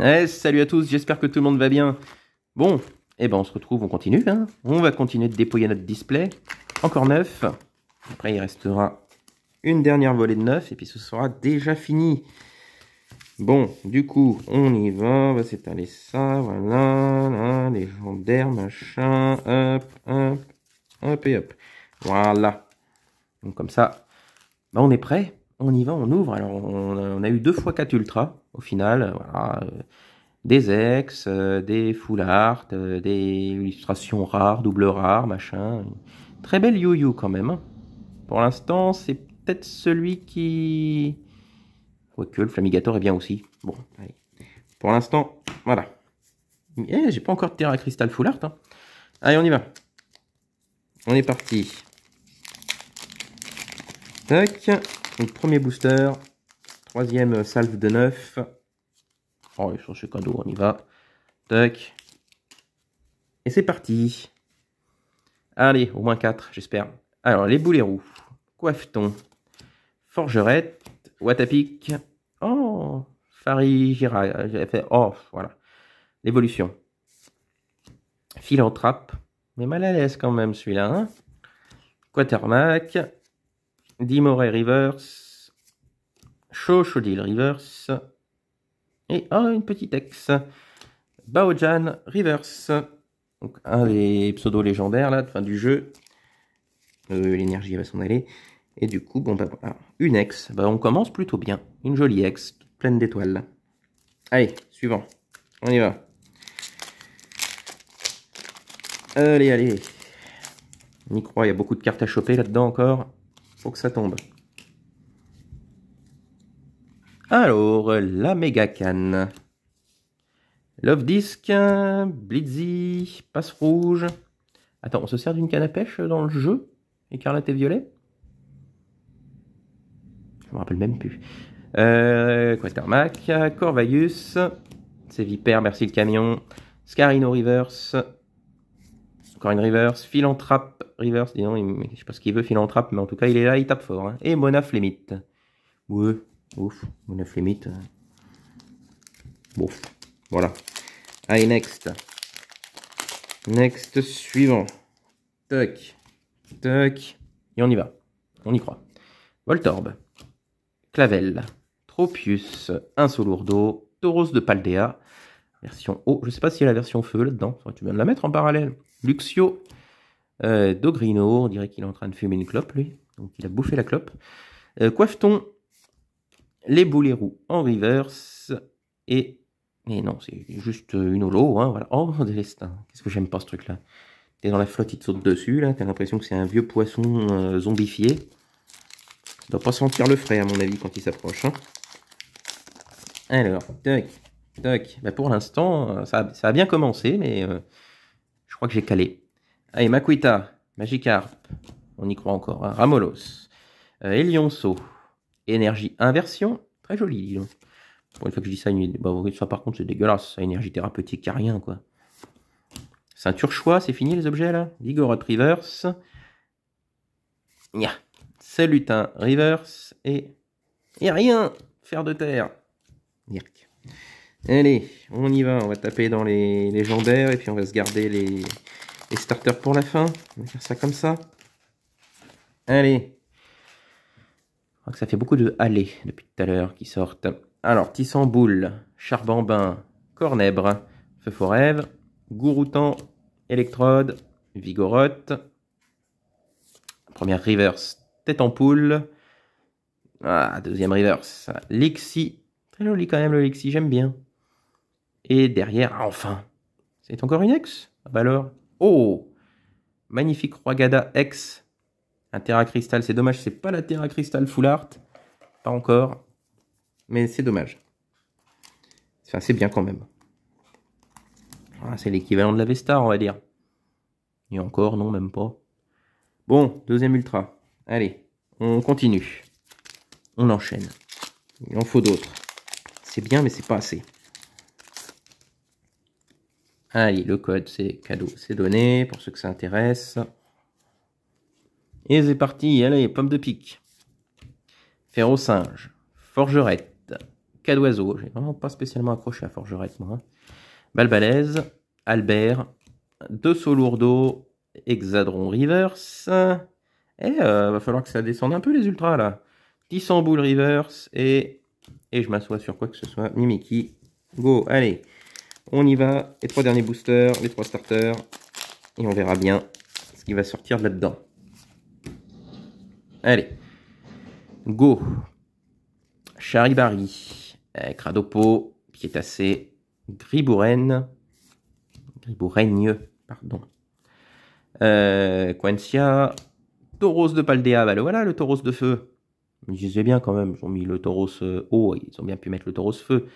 Eh, salut à tous, j'espère que tout le monde va bien. Bon, eh ben on se retrouve, on continue. Hein. On va continuer de déployer notre display. Encore neuf. Après, il restera une dernière volée de neuf et puis ce sera déjà fini. Bon, du coup, on y va, on va s'étaler ça, voilà, là, légendaire, machin, hop, hop, hop et hop. Voilà. Donc comme ça, bah, on est prêt, on y va, on ouvre. Alors, on a, eu deux fois quatre ultra au final, euh, voilà, euh, des ex, euh, des full art, des illustrations rares, double rares, machin. Très belle you-you quand même. Hein. Pour l'instant, c'est peut-être celui qui... que le Flamigator est bien aussi. Bon, Pour l'instant, voilà. Eh, j'ai pas encore de Terra cristal Full Art. Hein. Allez, on y va. On est parti. Tac. premier booster. Troisième salve de neuf. Oh, il ce cadeau, on y va. Tac. Et c'est parti. Allez, au moins 4, j'espère. Alors, les boulets roux. Coiffeton. Forgerette. Watapic. Oh, Farigira. Oh, voilà. L'évolution. Philanthrape. Mais mal à l'aise quand même celui-là. Hein. Quatermac. Dimore Rivers. Deal Reverse. Et oh, une petite ex. Baojan Reverse. un des pseudos légendaires là, fin du jeu. Euh, l'énergie va s'en aller. Et du coup, bon bah, Une ex. Bah, on commence plutôt bien. Une jolie ex, pleine d'étoiles. Allez, suivant. On y va. Allez, allez. On y croit, il y a beaucoup de cartes à choper là-dedans encore. Faut que ça tombe. Alors, la méga canne. Love Disc, Blitzy, Passe Rouge. Attends, on se sert d'une canne à pêche dans le jeu Écarlate et violet Je me rappelle même plus. Euh, Quatermac, Corvallus, c'est Vipère, merci le camion. Scarino Reverse, encore une Reverse, Philanthrape Reverse, dis non, je sais pas ce qu'il veut Philanthrape, mais en tout cas il est là, il tape fort. Hein. Et Mona Flemit. Ouais, Ouf, ou 9 limites. Hein. Bon, voilà. Allez, next. Next, suivant. Toc, toc. Et on y va. On y croit. Voltorb, Clavel, Tropius, Insolourdo, Tauros de Paldea, version eau. Je sais pas s'il y a la version feu là-dedans. Tu viens de la mettre en parallèle. Luxio, euh, Dogrino, on dirait qu'il est en train de fumer une clope, lui. Donc il a bouffé la clope. Euh, les boulets roux en reverse et. Mais non, c'est juste euh, une holo, hein, Oh, des Qu'est-ce que j'aime pas ce truc-là. T'es dans la flotte, il te saute dessus, là. T'as l'impression que c'est un vieux poisson euh, zombifié. zombifié. ne doit pas sentir le frais, à mon avis, quand il s'approche. Hein. Alors, tac, tac. Bah, pour l'instant, euh, ça, a bien commencé, mais je crois que j'ai calé. Allez, magic Magikarp, on y croit encore. Hein. Ramolos, euh, Elionceau énergie inversion. Très joli, Pour une fois que je dis ça, bah, ça par contre c'est dégueulasse, ça, énergie thérapeutique, y a rien quoi. Ceinture choix, c'est fini les objets là vigorot Reverse. Nya. C'est Reverse et. Et rien Fer de terre Allez, on y va, on va taper dans les légendaires et puis on va se garder les, les starters pour la fin. On va faire ça comme ça. Allez, ça fait beaucoup de allées depuis tout à l'heure qui sortent. Alors, Tissamboule, Charbambin, Cornèbre, Feu Forève, Gouroutan, Électrode, Vigorotte. Première reverse, Tête en Poule. Ah, deuxième reverse, Lexi. Très joli quand même le Lexi, j'aime bien. Et derrière, ah, enfin, c'est encore une ex Ah bah alors Oh Magnifique Roi ex un Terra Crystal, c'est dommage, c'est pas la Terra Crystal Full Art. Pas encore. Mais c'est dommage. Enfin, c'est bien quand même. Ah, c'est l'équivalent de la Vesta, on va dire. Et encore, non, même pas. Bon, deuxième ultra. Allez, on continue. On enchaîne. Il en faut d'autres. C'est bien, mais c'est pas assez. Allez, le code, c'est cadeau, c'est donné, pour ceux que ça intéresse. Et c'est parti, allez, pomme de pique. ferro singe, forgerette, cas d'oiseau, j'ai vraiment pas spécialement accroché à forgerette moi. Hein. Balbalaise, Albert, deux Solourdo, Hexadron Reverse. Et euh, va falloir que ça descende un peu les ultras là. Tissamboul Reverse et, et je m'assois sur quoi que ce soit. Mimiki, go, allez, on y va. Les trois derniers boosters, les trois starters, et on verra bien ce qui va sortir là-dedans. Allez. Go. Charibari. Eh, Cradopo. assez Gribouren. Gribouregne. Pardon. Euh, Quencia. Tauros de Paldea. Bah, le voilà, le Tauros de feu. Je disais bien quand même. Ils ont mis le Tauros euh, haut. Ils ont bien pu mettre le Tauros feu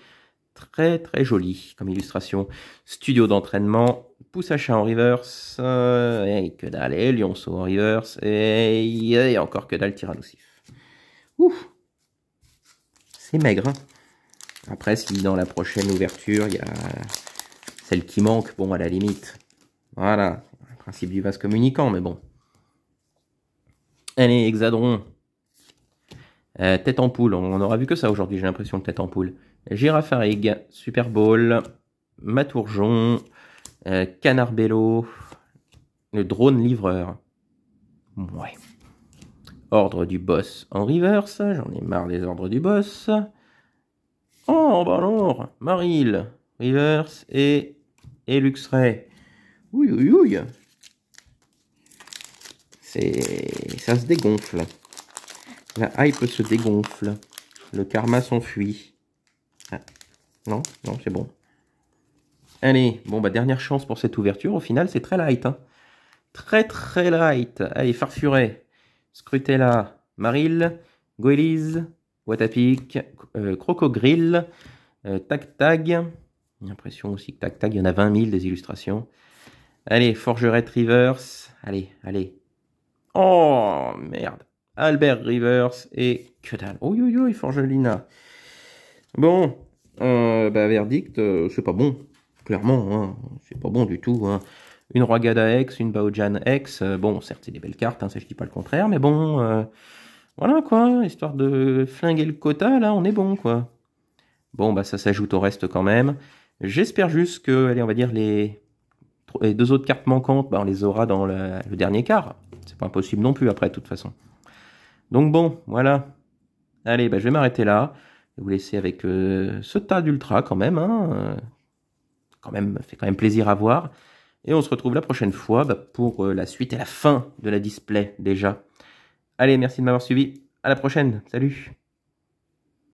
très très joli comme illustration. Studio d'entraînement, Poussachat en reverse, et que dalle, et lionceau en reverse, et, encore que dalle tyrannosif. Ouf, C'est maigre. Hein. Après, si dans la prochaine ouverture, il y a celle qui manque, bon, à la limite. Voilà, principe du vase communicant, mais bon. Allez, hexadron euh, tête en poule, on aura vu que ça aujourd'hui, j'ai l'impression, de tête en poule. Girafarig, Super Bowl, Matourjon, euh, Canard Bello, le drone livreur. Ouais. Ordre du boss en reverse, j'en ai marre des ordres du boss. Oh, bah alors, Maril, reverse et, Luxray. Oui, oui, C'est... ça se dégonfle. La hype se dégonfle. Le karma s'enfuit. Ah. Non, non, c'est bon. Allez, bon, bah dernière chance pour cette ouverture. Au final, c'est très light. Hein. Très, très light. Allez, Farfuret, Scrutella, Maril, Goeliz. Watapik, euh, Croco Grill. Euh, Tac Tag. J'ai l'impression aussi que Tac Tag, il y en a 20 000 des illustrations. Allez, Forgeret Rivers. Allez, allez. Oh, merde. Albert Rivers et que dalle. Oh yo yo, Forgelina. Bon, euh, bah, verdict, euh, c'est pas bon, clairement, hein. c'est pas bon du tout. Hein. Une Rogada X, une Baojan X, euh, bon, certes, c'est des belles cartes, hein, ça je dis pas le contraire, mais bon, euh, voilà quoi, histoire de flinguer le quota, là, on est bon quoi. Bon, bah ça s'ajoute au reste quand même. J'espère juste que, allez, on va dire, les, deux autres cartes manquantes, bah, on les aura dans le dernier quart. C'est pas impossible non plus après, de toute façon. Donc bon, voilà. Allez, bah, je vais m'arrêter là. Je vais vous laisser avec euh, ce tas d'ultra quand même. Hein. Quand même, fait quand même plaisir à voir. Et on se retrouve la prochaine fois bah, pour euh, la suite et la fin de la display déjà. Allez, merci de m'avoir suivi. À la prochaine. Salut.